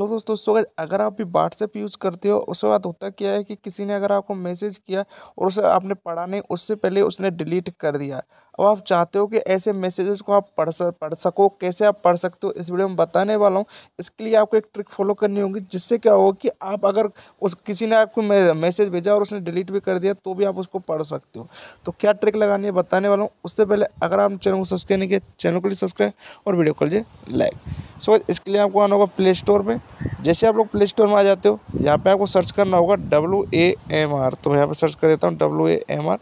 Hello दोस्तों तो स्वागत अगर आप भी व्हाट्सएप यूज़ करते हो उसके बाद होता क्या है कि किसी ने अगर आपको मैसेज किया और उसे आपने पढ़ा नहीं उससे पहले उसने डिलीट कर दिया अब आप चाहते हो कि ऐसे मैसेजेस को आप पढ़ सक पढ़ सको कैसे आप पढ़ सकते हो इस वीडियो में बताने वाला हूँ इसके लिए आपको एक ट्रिक फॉलो करनी होगी जिससे क्या होगा कि आप अगर उस किसी ने आपको मैसेज भेजा और उसने डिलीट भी कर दिया तो भी आप उसको पढ़ सकते हो तो क्या ट्रिक लगानी है बताने वाला हूँ उससे पहले अगर आप चैनल को सब्सक्राइब नहीं किया चैनल को लिए सब्सक्राइब और वीडियो कर लीजिए लाइक सो so, इसके लिए आपको आना होगा प्ले स्टोर में जैसे आप लोग प्ले स्टोर में आ जाते हो यहाँ पे आपको सर्च करना होगा डब्लू ए एम आर तो यहाँ पे सर्च कर देता हूँ डब्लू ए एम आर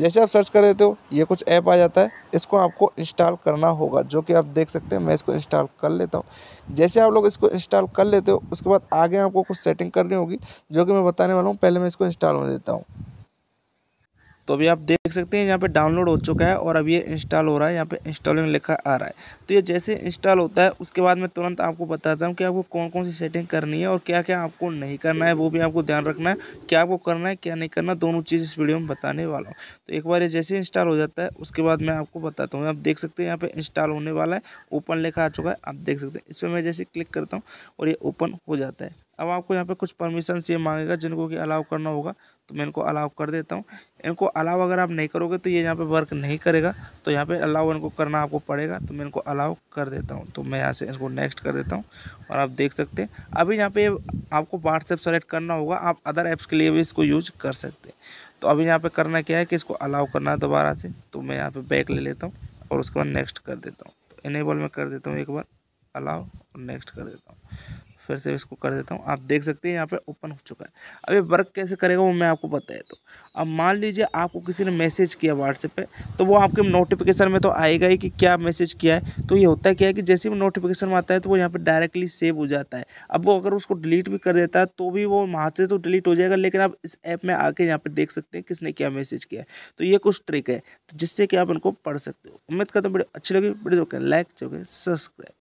जैसे आप सर्च कर देते हो ये कुछ ऐप आ जाता है इसको आपको इंस्टॉल करना होगा जो कि आप देख सकते हैं मैं इसको इंस्टॉल कर लेता हूँ जैसे आप लोग इसको इंस्टॉल कर लेते हो उसके बाद आगे आपको कुछ सेटिंग करनी होगी जो कि मैं बताने वाला हूँ पहले मैं इसको इंस्टॉल होने देता हूँ तो अभी आप देख सकते हैं यहाँ पे डाउनलोड हो चुका है और अब ये इंस्टॉल हो रहा है यहाँ पे इंस्टॉलिंग लिखा आ रहा है तो ये जैसे इंस्टॉल होता है उसके बाद मैं तुरंत आपको बताता हूँ कि आपको कौन कौन सी सेटिंग करनी है और क्या क्या आपको नहीं करना है वो भी आपको ध्यान रखना है क्या आपको करना है क्या नहीं करना दोनों चीज़ इस वीडियो में बताने वाला हूँ तो एक बार ये जैसे इंस्टॉल हो जाता है उसके बाद मैं आपको बताता हूँ आप देख सकते हैं यहाँ पर इंस्टॉल होने वाला है ओपन लिखा आ चुका है आप देख सकते हैं इस पर मैं जैसे क्लिक करता हूँ और ये ओपन हो जाता है अब आपको यहाँ पे कुछ परमिशन ये मांगेगा जिनको कि अलाउ करना होगा तो मैं इनको अलाउ कर देता हूँ इनको अलाउ अगर आप नहीं करोगे तो ये यहाँ पे वर्क नहीं करेगा तो यहाँ पे अलाउ इनको करना आपको पड़ेगा तो मैं इनको अलाउ कर देता हूँ तो मैं यहाँ से इनको नेक्स्ट कर देता हूँ और आप देख सकते हैं अभी यहाँ पर आपको व्हाट्सएप सेलेक्ट करना होगा आप अदर ऐप्स के लिए भी इसको यूज कर सकते हैं तो अभी यहाँ पर करना क्या है कि इसको अलाउ करना है दोबारा से तो मैं यहाँ पर बैक ले लेता हूँ और उसके बाद नेक्स्ट कर देता हूँ तो इनेबल में कर देता हूँ एक बार अलाउ और नेक्स्ट कर देता हूँ फिर से इसको कर देता हूँ आप देख सकते हैं यहाँ पे ओपन हो चुका है अब ये वर्क कैसे करेगा वो मैं आपको बता देता हूँ तो। अब मान लीजिए आपको किसी ने मैसेज किया व्हाट्सएप पे तो वो आपके नोटिफिकेशन में तो आएगा ही कि क्या मैसेज किया है तो ये होता है क्या है कि जैसे भी नोटिफिकेशन में आता है तो वो यहाँ पर डायरेक्टली सेव हो जाता है अब वो अगर उसको डिलीट भी कर देता है तो भी वो वहाँ से तो डिलीट हो जाएगा लेकिन आप इस ऐप में आके यहाँ पर देख सकते हैं किसने क्या मैसेज किया है तो ये कुछ ट्रिक है तो जिससे कि आप उनको पढ़ सकते हो उम्मीद करते हैं बड़ी अच्छी लगी वीडियो लाइक जो सब्सक्राइब